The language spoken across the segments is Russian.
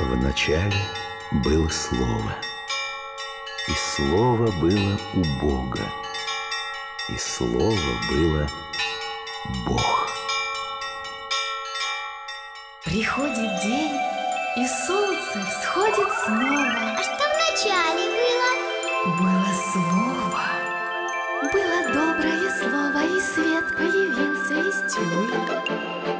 В начале было слово, и слово было у Бога, и слово было Бог. Приходит день, и солнце всходит снова. А что в начале было? Было слово. Было доброе слово, и свет появился из тьмы.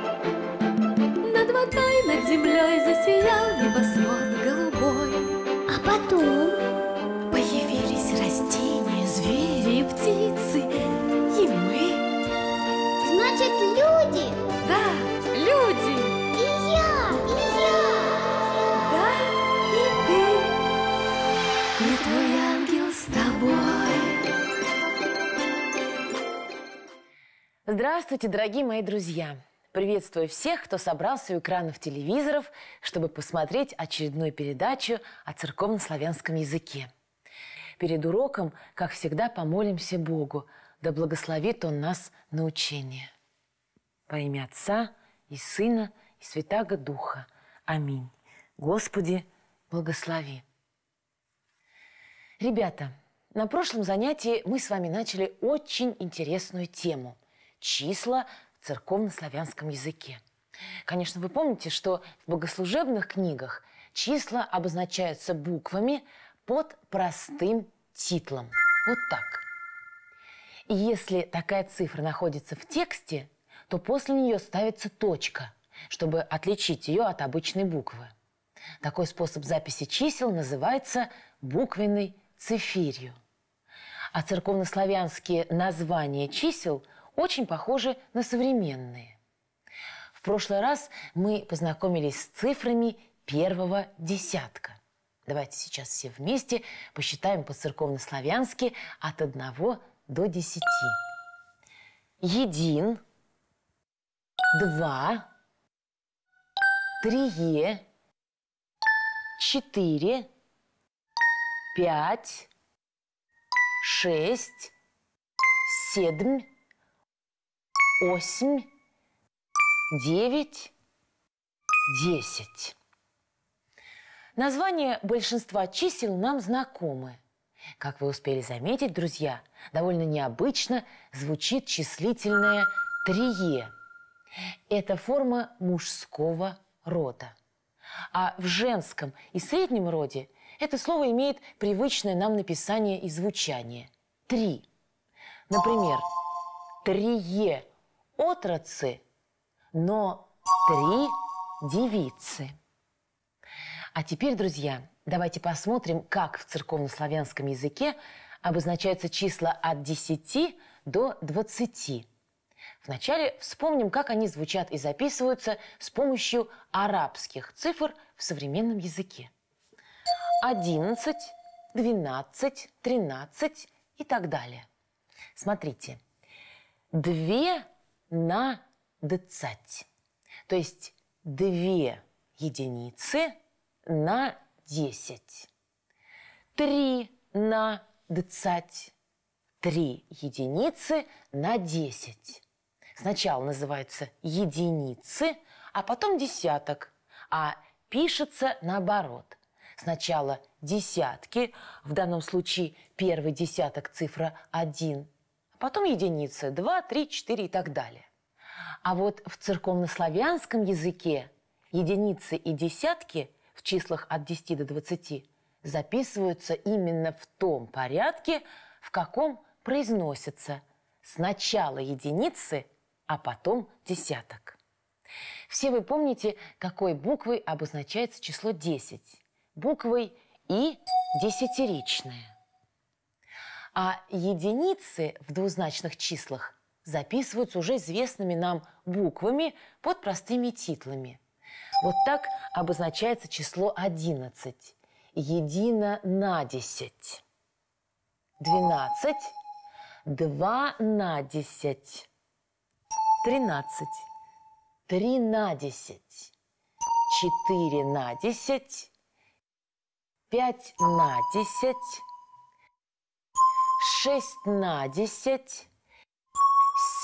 Здравствуйте, дорогие мои друзья! Приветствую всех, кто собрался у экранов телевизоров, чтобы посмотреть очередную передачу о церковно-славянском языке. Перед уроком, как всегда, помолимся Богу, да благословит Он нас на учение. Во имя Отца и Сына и Святаго Духа. Аминь. Господи, благослови. Ребята, на прошлом занятии мы с вами начали очень интересную тему – числа в церковно-славянском языке. Конечно, вы помните, что в богослужебных книгах числа обозначаются буквами под простым титлом. Вот так. И если такая цифра находится в тексте, то после нее ставится точка, чтобы отличить ее от обычной буквы. Такой способ записи чисел называется буквенной цифирью. А церковнославянские названия чисел – очень похожи на современные. В прошлый раз мы познакомились с цифрами первого десятка. Давайте сейчас все вместе посчитаем по-церковнославянски от 1 до 10. Един, два, трие, четыре, пять, шесть, семь, восемь, девять, десять. Название большинства чисел нам знакомы. Как вы успели заметить, друзья, довольно необычно звучит числительное «трие». Это форма мужского рода. А в женском и среднем роде это слово имеет привычное нам написание и звучание – «три». Например, «трие» отрацы, но три девицы. А теперь, друзья, давайте посмотрим, как в церковнославянском языке обозначаются числа от 10 до 20. Вначале вспомним, как они звучат и записываются с помощью арабских цифр в современном языке. 11, 12, 13 и так далее. Смотрите. Две на децать. То есть две единицы на десять. Три на децать. Три единицы на десять. Сначала называются единицы, а потом десяток, а пишется наоборот. Сначала десятки, в данном случае первый десяток цифра 1, потом единицы, два, три, четыре и так далее. А вот в церковнославянском языке единицы и десятки в числах от 10 до 20 записываются именно в том порядке, в каком произносятся сначала единицы, а потом десяток. Все вы помните, какой буквой обозначается число 10? Буквой «и» десятиричное – а единицы в двузначных числах записываются уже известными нам буквами под простыми титлами. Вот так обозначается число 11. Едино на 10. 12. 2 на 10. 13. 3 на 10. 4 на 10. 5 на 10 шесть на десять,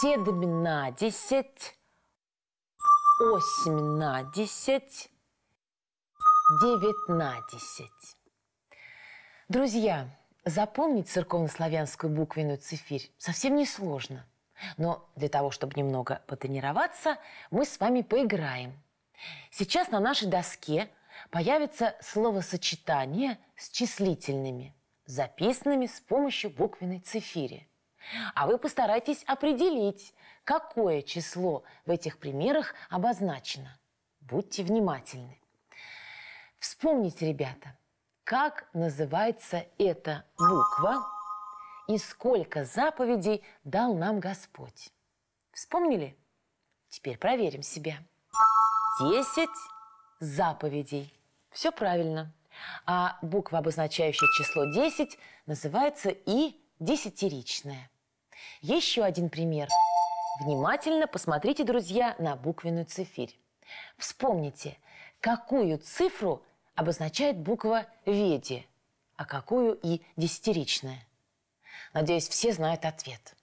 семь на десять, восемь на десять, девять на десять. Друзья, запомнить церковнославянскую буквенную цифирь совсем несложно. Но для того, чтобы немного потренироваться, мы с вами поиграем. Сейчас на нашей доске появится словосочетание с числительными – записанными с помощью буквенной цифири. А вы постарайтесь определить, какое число в этих примерах обозначено. Будьте внимательны. Вспомните, ребята, как называется эта буква и сколько заповедей дал нам Господь. Вспомнили? Теперь проверим себя. Десять заповедей. Все правильно. А буква, обозначающая число 10, называется и десятиричная. Еще один пример. Внимательно посмотрите, друзья, на буквенную цифирь. Вспомните, какую цифру обозначает буква «веди», а какую и десятиричная. Надеюсь, все знают ответ.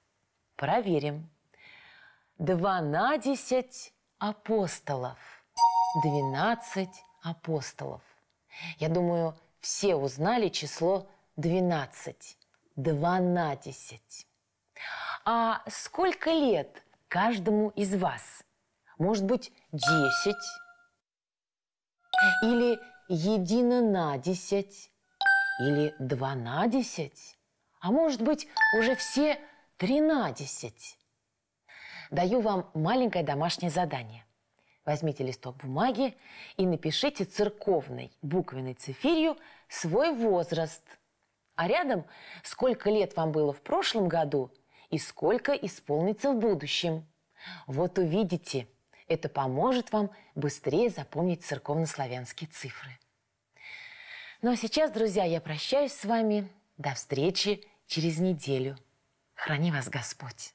Проверим. Двенадцать апостолов. Двенадцать апостолов. Я думаю, все узнали число 12. 12. А сколько лет каждому из вас? Может быть, 10? Или едино на 10? Или два на 10? А может быть, уже все три Даю вам маленькое домашнее задание. Возьмите листок бумаги и напишите церковной буквенной цифирью свой возраст, а рядом сколько лет вам было в прошлом году и сколько исполнится в будущем. Вот увидите, это поможет вам быстрее запомнить церковнославянские цифры. Ну а сейчас, друзья, я прощаюсь с вами. До встречи через неделю. Храни вас Господь!